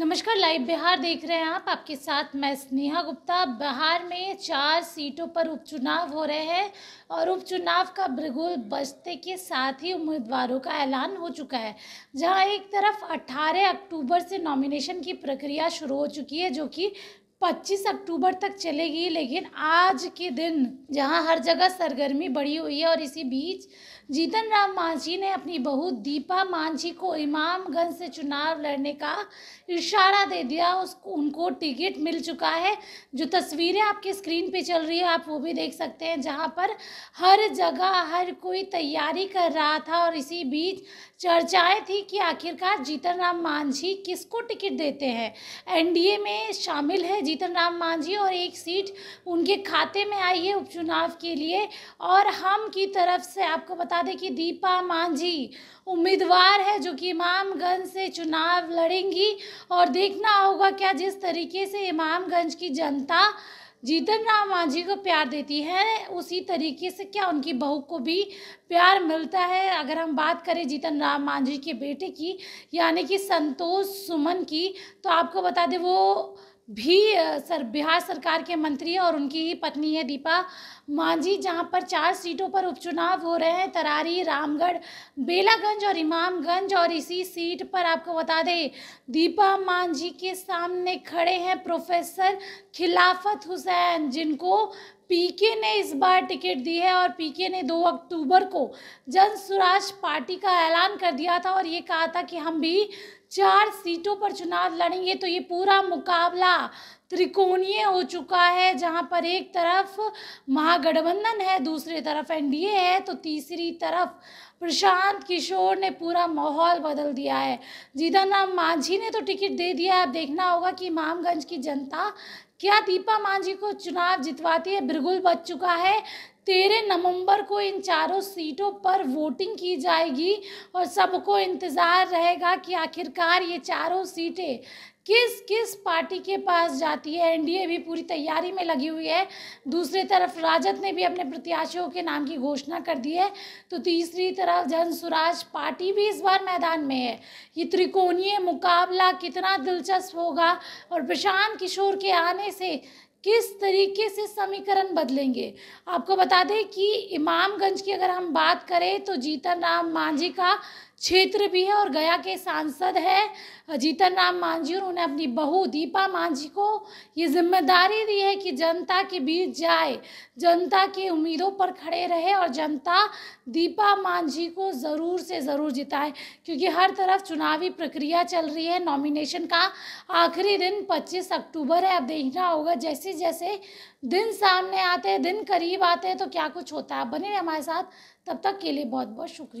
नमस्कार लाइव बिहार देख रहे हैं आप आपके साथ मैं स्नेहा गुप्ता बिहार में चार सीटों पर उपचुनाव हो रहे हैं और उपचुनाव का भृगुल बजते के साथ ही उम्मीदवारों का ऐलान हो चुका है जहां एक तरफ 18 अक्टूबर से नॉमिनेशन की प्रक्रिया शुरू हो चुकी है जो कि 25 अक्टूबर तक चलेगी लेकिन आज के दिन जहां हर जगह सरगर्मी बढ़ी हुई है और इसी बीच जीतन राम मांझी ने अपनी बहू दीपा मांझी को इमामगंज से चुनाव लड़ने का इशारा दे दिया उसको उनको टिकट मिल चुका है जो तस्वीरें आपके स्क्रीन पे चल रही है आप वो भी देख सकते हैं जहां पर हर जगह हर कोई तैयारी कर रहा था और इसी बीच चर्चाएं थी कि आखिरकार जीतन राम मांझी किसको टिकट देते हैं एनडीए में शामिल है जीतन राम मांझी और एक सीट उनके खाते में आई है उपचुनाव के लिए और हम की तरफ से आपको बता दें कि दीपा मांझी उम्मीदवार है जो कि इमामगंज से चुनाव लड़ेंगी और देखना होगा क्या जिस तरीके से इमामगंज की जनता जीतन राम मांझी को प्यार देती है उसी तरीके से क्या उनकी बहू को भी प्यार मिलता है अगर हम बात करें जीतन राम मांझी के बेटे की यानी कि संतोष सुमन की तो आपको बता दें वो भी सर बिहार सरकार के मंत्री है और उनकी ही पत्नी है दीपा मांझी जहां पर चार सीटों पर उपचुनाव हो रहे हैं तरारी रामगढ़ बेलागंज और इमामगंज और इसी सीट पर आपको बता दें दीपा मांझी के सामने खड़े हैं प्रोफेसर खिलाफत हुसैन जिनको पीके ने इस बार टिकट दी है और पीके ने 2 अक्टूबर को जन स्वराज पार्टी का ऐलान कर दिया था और ये कहा था कि हम भी चार सीटों पर चुनाव लड़ेंगे तो ये पूरा मुकाबला त्रिकोणीय हो चुका है जहाँ पर एक तरफ महागठबंधन है दूसरी तरफ एनडीए है तो तीसरी तरफ प्रशांत किशोर ने पूरा माहौल बदल दिया है जीतन राम मांझी ने तो टिकट दे दिया है अब देखना होगा कि इमामगंज की जनता क्या दीपा मांझी को चुनाव जितवाती है बिरगुल बच चुका है तेरह नवंबर को इन चारों सीटों पर वोटिंग की जाएगी और सबको इंतज़ार रहेगा कि आखिरकार ये चारों सीटें किस किस पार्टी के पास जाती है एनडीए भी पूरी तैयारी में लगी हुई है दूसरी तरफ राजद ने भी अपने प्रत्याशियों के नाम की घोषणा कर दी है तो तीसरी तरफ जन स्वराज पार्टी भी इस बार मैदान में है ये त्रिकोणीय मुकाबला कितना दिलचस्प होगा और प्रशांत किशोर के आने से किस तरीके से समीकरण बदलेंगे आपको बता दें कि इमामगंज की अगर हम बात करें तो जीतन राम मांझी का क्षेत्र भी है और गया के सांसद है जीतन राम मांझी और उन्हें अपनी बहू दीपा मांझी को ये जिम्मेदारी दी है कि जनता के बीच जाए जनता की उम्मीदों पर खड़े रहे और जनता दीपा मांझी को ज़रूर से ज़रूर जिताए क्योंकि हर तरफ चुनावी प्रक्रिया चल रही है नॉमिनेशन का आखिरी दिन 25 अक्टूबर है अब देखना होगा जैसे जैसे दिन सामने आते हैं दिन करीब आते हैं तो क्या कुछ होता है बने रहे हमारे साथ तब तक के लिए बहुत बहुत शुक्रिया